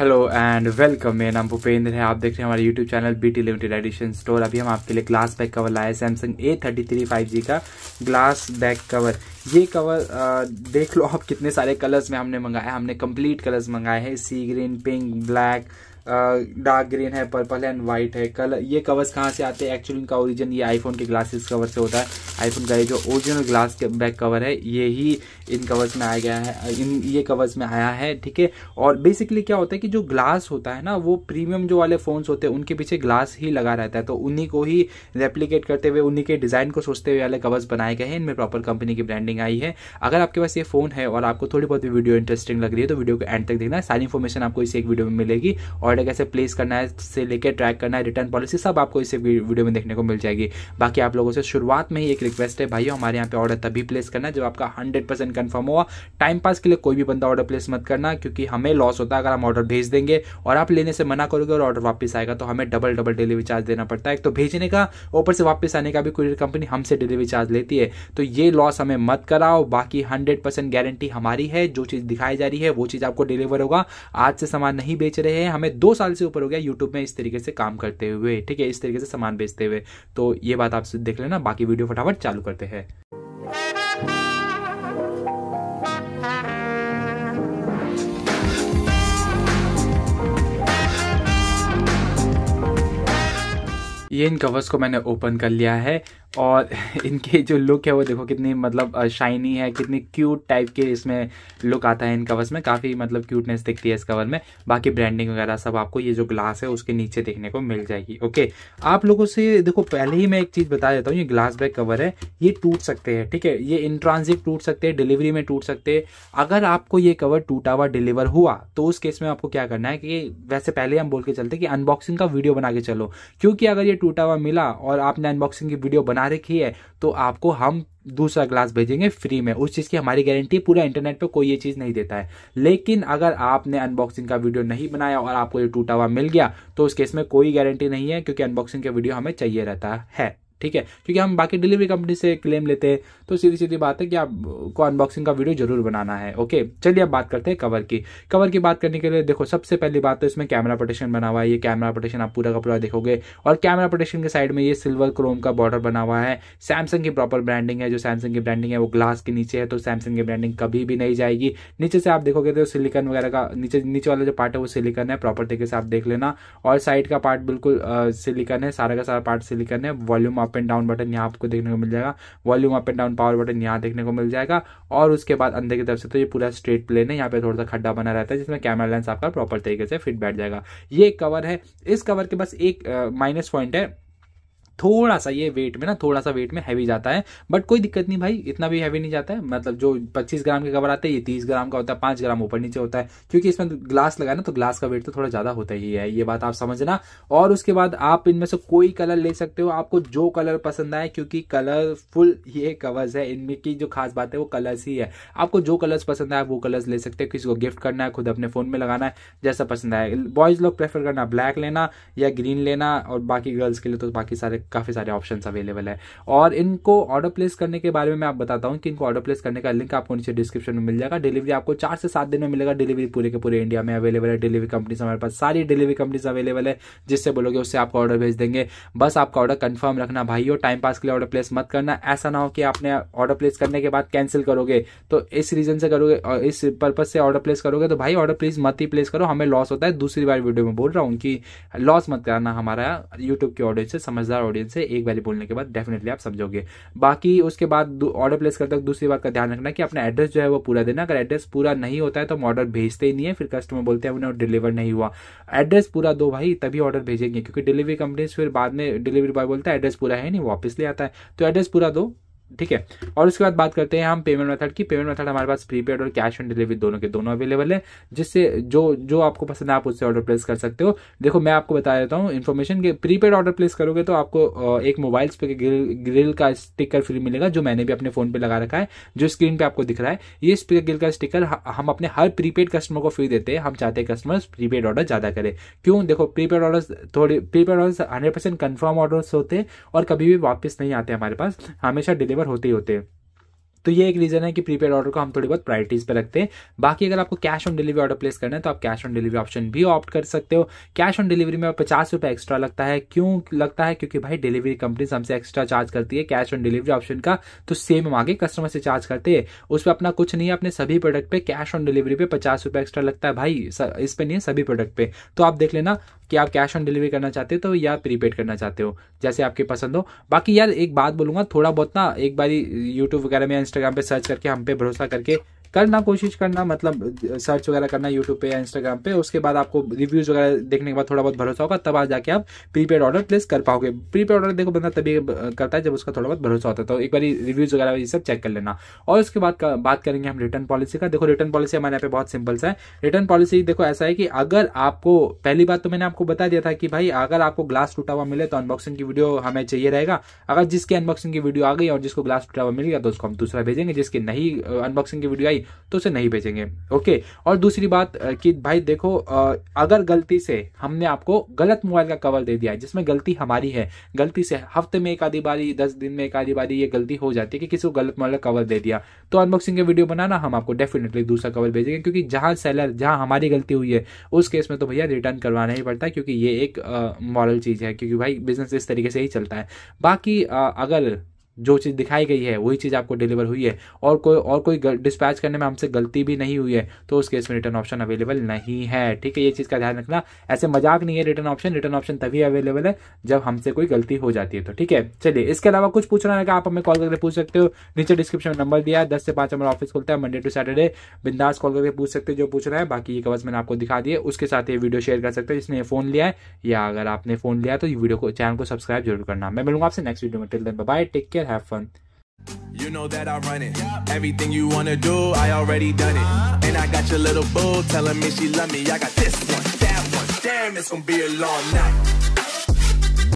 Hello and welcome मेरा नाम भूपेंद्र है आप देख रहे हैं हमारे YouTube channel B T limited edition store अभी हम आपके लिए ग्लास बैक कवर लाए Samsung A thirty three five G का ग्लास बैक कवर ये कवर आ, देख लो आप कितने सारे कलर्स में हमने मंगाया हमने कंप्लीट कलर्स मंगाए हैं sea green pink black dark green है पर्पल एंड वाइट है कलर ये कवर्स कहाँ से आते हैं एक्चुअली इनका ओरिजिन ये आईफोन के ग्लासेस कवर से होता है आईफोन का ये जो ओरिजिनल ग्लास के बैक कवर है ये ही इन कवर्स में आया गया है इन ये कवर्स में आया है ठीक है और बेसिकली क्या होता है कि जो ग्लास होता है ना वो प्रीमियम जो वाले फ़ोन्स होते हैं उनके पीछे ग्लास ही लगा रहता है तो उन्हीं को ही रेप्लीकेट करते हुए उन्हीं के डिज़ाइन को सोचते हुए वाले कवर्स बनाए गए हैं इनमें प्रॉपर कंपनी की ब्रांडिंग आई है अगर आपके पास ये फ़ोन है और आपको थोड़ी बहुत भी वीडियो इंटरेस्टिंग लग रही है तो वीडियो को एंड तक देखना सारी इन्फॉर्मेशन आपको इसी एक वीडियो में मिलेगी और ऑर्डर कैसे प्लेस करना है से लेकर ट्रैक करना है रिटर्न पॉलिसी सब आपको इस वीडियो में देखने को मिल जाएगी बाकी आप लोगों से शुरुआत में ही एक रिक्वेस्ट है भाइयों हमारे यहाँ पे ऑर्डर तभी प्लेस करना जब आपका हंड्रेड परसेंट कन्फर्म हुआ टाइम पास के लिए कोई भी बंदा ऑर्डर प्लेस मत करना क्योंकि हमें लॉस होता है अगर हम ऑर्डर भेज देंगे और आप लेने से मना करोगे और ऑर्डर वापस आएगा तो हमें डबल डबल डिलीवरी चार्ज देना पड़ता है तो भेजने का ऊपर से वापस आने का भी कुरियर कंपनी हमसे डिलीवरी चार्ज लेती है तो ये लॉस हमें मत कराओ बाकी हंड्रेड परसेंट गारंटी हमारी है जो चीज़ दिखाई जा रही है वो चीज़ आपको डिलीवर होगा आज से सामान नहीं बेच रहे हैं हमें दो साल से ऊपर हो गया यूट्यूब में इस तरीके से काम करते हुए ठीक है इस तरीके से सामान बेचते हुए तो ये बात आप देख लेना बाकी वीडियो फटाफट चालू करते हैं ये इन कवर्स को मैंने ओपन कर लिया है और इनके जो लुक है वो देखो कितनी मतलब शाइनी है कितनी क्यूट टाइप के इसमें लुक आता है इन कवर्स में काफ़ी मतलब क्यूटनेस दिखती है इस कवर में बाकी ब्रांडिंग वगैरह सब आपको ये जो ग्लास है उसके नीचे देखने को मिल जाएगी ओके आप लोगों से देखो पहले ही मैं एक चीज़ बता देता हूँ ये ग्लास बैग कवर है ये टूट सकते हैं ठीक है ये इन ट्रांजिट टूट सकते हैं डिलीवरी में टूट सकते हैं अगर आपको ये कवर टूटा हुआ डिलीवर हुआ तो उस केस में आपको क्या करना है कि वैसे पहले हम बोल के चलते कि अनबॉक्सिंग का वीडियो बना के चलो क्योंकि अगर ये टूटा हुआ मिला और आपने अनबॉक्सिंग की वीडियो बना बना रखी है तो आपको हम दूसरा ग्लास भेजेंगे फ्री में उस चीज़ की हमारी गारंटी पूरा इंटरनेट पे कोई ये चीज़ नहीं देता है लेकिन अगर आपने अनबॉक्सिंग का वीडियो नहीं बनाया और आपको ये टूटा हुआ मिल गया तो उस केस में कोई गारंटी नहीं है क्योंकि अनबॉक्सिंग का वीडियो हमें चाहिए रहता है ठीक है क्योंकि हम बाकी डिलीवरी कंपनी से क्लेम लेते हैं तो सीधी सीधी बात है कि आपको अनबॉक्सिंग का वीडियो जरूर बनाना है ओके चलिए अब बात करते हैं कवर की कवर की बात करने के लिए देखो सबसे पहली बात तो इसमें कैमरा प्रोटेक्शन बना हुआ है ये कैमरा प्रोटेक्शन आप पूरा का पूरा देखोगे और कैमरा प्रोटेक्शन के साइड में ये सिल्वर क्रोम का बॉर्डर बना हुआ है सैमसंग की प्रॉपर ब्रांडिंग है जो सैमसंग की ब्रांडिंग है वो ग्लास के नीचे है तो सैमसंग की ब्रांडिंग कभी भी नहीं जाएगी नीचे से आप देखोगे तो सिलिकन वगैरह का नीचे नीचे वाला जो पार्ट है वो सिलिकन है प्रॉपर तरीके से आप देख लेना और साइड का पार्ट बिल्कुल सिलिकन है सारा का सारा पार्ट सिलिकन है वॉल्यूम आप अप एंड डाउन बटन यहाँ आपको देखने को मिल जाएगा volume up and down power button यहाँ देखने को मिल जाएगा और उसके बाद अंदर की तरफ से तो ये पूरा स्ट्रेट प्लेन है यहाँ पे थोड़ा सा खड्डा बना रहता है जिसमें कैमरा लेंस आपका प्रॉपर तरीके से फिट बैठ जाएगा ये कवर है इस कवर के बस एक माइनस पॉइंट है थोड़ा सा ये वेट में ना थोड़ा सा वेट में हैवी जाता है बट कोई दिक्कत नहीं भाई इतना भी हैवी नहीं जाता है मतलब जो पच्चीस ग्राम के कवर आते हैं ये तीस ग्राम का होता है पांच ग्राम ऊपर नीचे होता है क्योंकि इसमें ग्लास लगा ना तो ग्लास का वेट तो थोड़ा ज्यादा होता ही है ये बात आप समझना और उसके बाद आप इनमें से कोई कलर ले सकते हो आपको जो कलर पसंद आए क्योंकि कलरफुल ये कवर्स है इनमें की जो खास बात है वो कलर्स ही है आपको जो कलर्स पसंद आए वो कलर्स ले सकते हो किसी को गिफ्ट करना है खुद अपने फोन में लगाना है जैसा पसंद आए बॉयज लोग प्रेफर करना ब्लैक लेना या ग्रीन लेना और बाकी गर्ल्स के लिए तो बाकी सारे काफ़ी सारे ऑप्शन अवेलेबल है और इनको ऑर्डर प्लेस करने के बारे में मैं आप बताता हूँ कि इनको ऑर्डर प्लेस करने का लिंक आपको नीचे डिस्क्रिप्शन में मिल जाएगा डिलीवरी आपको चार से सात दिन में मिलेगा डिलीवरी पूरे के पूरे इंडिया में अवेलेबल है डिलीवरी कंपनीज हमारे पास सारी डिलीवरी कंपनीज अवेलेबल है जिससे बोलोगे उससे आपको ऑर्डर भेज देंगे बस आपका ऑर्डर कन्फर्म रखना हो टाइम पास के लिए ऑर्डर प्लेस मत करना ऐसा ना हो कि आपने ऑर्डर प्लेस करने के बाद कैंसिल करोगे तो इस रीजन से करोगे और इस पर्पज से ऑर्डर प्लेस करोगे तो भाई ऑर्डर प्लीज मत ही प्लेस करो हमें लॉस होता है दूसरी बार वीडियो में बोल रहा हूँ कि लॉस मत करना हमारा यूट्यूब की ऑडियो से समझदार ऑडियंस है एक बार बोलने के बाद डेफिनेटली आप समझोगे बाकी उसके बाद ऑर्डर प्लेस करते वक्त दूसरी बात का ध्यान रखना कि अपना एड्रेस जो है वो पूरा देना अगर एड्रेस पूरा नहीं होता है तो हम ऑर्डर भेजते ही नहीं है फिर कस्टमर बोलते हैं उन्हें डिलीवर नहीं हुआ एड्रेस पूरा दो भाई तभी ऑर्डर भेजेंगे क्योंकि डिलीवरी कंपनीज फिर बाद में डिलीवरी बॉय बोलता है एड्रेस पूरा है नहीं वापस ले आता है तो एड्रेस पूरा दो ठीक है और उसके बाद बात करते हैं हम पेमेंट मेथड की पेमेंट मेथड हमारे पास प्रीपेड और कैश ऑन डिलीवरी दोनों के दोनों अवेलेबल है जिससे जो जो आपको पसंद है आप उससे ऑर्डर प्लेस कर सकते हो देखो मैं आपको बता देता हूँ इन्फॉर्मेशन के प्रीपेड ऑर्डर प्लेस करोगे तो आपको एक मोबाइल पे ग्रिल, ग्रिल का स्टिकर फ्री मिलेगा जो मैंने भी अपने फोन पे लगा रखा है जो स्क्रीन पे आपको दिख रहा है ये स्पीकर ग्रिल का स्टिकर हम अपने हर प्रीपेड कस्टमर को फ्री देते हैं हम चाहते हैं कस्टमर प्रीपेड ऑर्डर ज़्यादा करें क्यों देखो प्रीपेड ऑर्डर थोड़े prepaid order hundred percent confirm order होते हैं और कभी भी वापस नहीं आते हमारे पास हमेशा डिलीवर डिलीवर होते ही होते हैं तो ये एक रीज़न है कि प्रीपेड ऑर्डर को हम थोड़ी बहुत प्रायोरिटीज़ पे रखते हैं बाकी अगर आपको cash on delivery order place करना है तो आप कैश ऑन डिलीवरी ऑप्शन भी ऑप्ट कर सकते हो कैश ऑन डिलीवरी में पचास रुपए एक्स्ट्रा लगता है क्यों लगता है क्योंकि भाई डिलीवरी कंपनी हमसे एक्स्ट्रा चार्ज करती है कैश ऑन डिलीवरी ऑप्शन का तो सेम हम आगे कस्टमर से चार्ज करते हैं उस पर अपना कुछ नहीं है अपने सभी प्रोडक्ट पे कैश ऑन डिलीवरी पे पचास रुपए एक्स्ट्रा लगता है भाई इस पर नहीं है सभी प्रोडक्ट पे तो आप देख लेना कि आप कैश ऑन डिलीवरी करना चाहते हो तो या प्रीपेड करना चाहते हो जैसे आपकी पसंद हो बाकी यार एक बात बोलूँगा थोड़ा बहुत ना एक बार यूट्यूब वगैरह में या इंस्टाग्राम पर सर्च करके हम पे भरोसा करके करना कोशिश करना मतलब सर्च वगैरह करना यूट्यूब पे या इंस्टाग्राम पे उसके बाद आपको रिव्यूज वगैरह देखने के बाद थोड़ा बहुत भरोसा होगा तब आज जाके आप प्रीपेड ऑर्डर प्लेस कर पाओगे प्रीपेड ऑर्डर देखो बंदा तभी करता है जब उसका थोड़ा बहुत भरोसा होता है तो एक बार रिव्यूज वगैरह ये सब चेक कर लेना और उसके बाद बात करेंगे हम रिटर्न पॉलिसी का देखो रिटर्न पॉलिसी हमारे यहाँ पे बहुत सिंपल सा है रिटर्न पॉलिसी देखो ऐसा है कि अगर आपको पहली बात तो मैंने आपको बता दिया था कि भाई अगर आपको ग्लास टूटा हुआ मिले तो अनबॉक्सिंग की वीडियो हमें चाहिए रहेगा अगर जिसकी अनबॉक्सिंग की वीडियो आ गई और जिसको ग्लास टूटा हुआ मिल गया तो उसको हम दूसरा भेजेंगे जिसकी नहीं अनबॉक्सिंग की वीडियो आई गई तो उसे नहीं भेजेंगे ओके और दूसरी बात कि भाई देखो अगर गलती से हमने आपको गलत मोबाइल का कवर दे दिया है जिसमें गलती हमारी है गलती से हफ्ते में एक आधी बारी दस दिन में एक आधी बारी ये गलती हो जाती है कि किसी को गलत मोबाइल का कवर दे दिया तो अनबॉक्सिंग के वीडियो बनाना हम आपको डेफिनेटली दूसरा कवर भेजेंगे क्योंकि जहाँ सेलर जहाँ हमारी गलती हुई है उस केस में तो भैया रिटर्न करवाना ही पड़ता है क्योंकि ये एक मॉरल चीज़ है क्योंकि भाई बिजनेस इस तरीके से ही चलता है बाकी अगर जो चीज़ दिखाई गई है वही चीज़ आपको डिलीवर हुई है और कोई और कोई डिस्पैच करने में हमसे गलती भी नहीं हुई है तो उस केस में रिटर्न ऑप्शन अवेलेबल नहीं है ठीक है ये चीज़ का ध्यान रखना ऐसे मजाक नहीं है रिटर्न ऑप्शन रिटर्न ऑप्शन तभी अवेलेबल है जब हमसे कोई गलती हो जाती है तो ठीक है चलिए इसके अलावा कुछ पूछना है कि आप हमें कॉल करके पूछ सकते हो नीचे डिस्क्रिप्शन में नंबर दिया है दस से पाँच हमारा ऑफिस खुलता है मंडे टू सैटरडे बिंदास कॉल करके पूछ सकते हो जो पूछ रहा है बाकी ये कवर्स मैंने आपको दिखा दिए उसके साथ ये वीडियो शेयर कर सकते हो जिसने फोन लिया है या अगर आपने फोन लिया तो ये वीडियो को चैनल को सब्सक्राइब जरूर करना मैं मिलूंगा आपसे नेक्स्ट वीडियो में till then bye take care have fun. You know that I run it. Everything you wanna do, I already done it. And I got your little boo telling me she love me. I got this one, that one. Damn, it's gonna be a long night.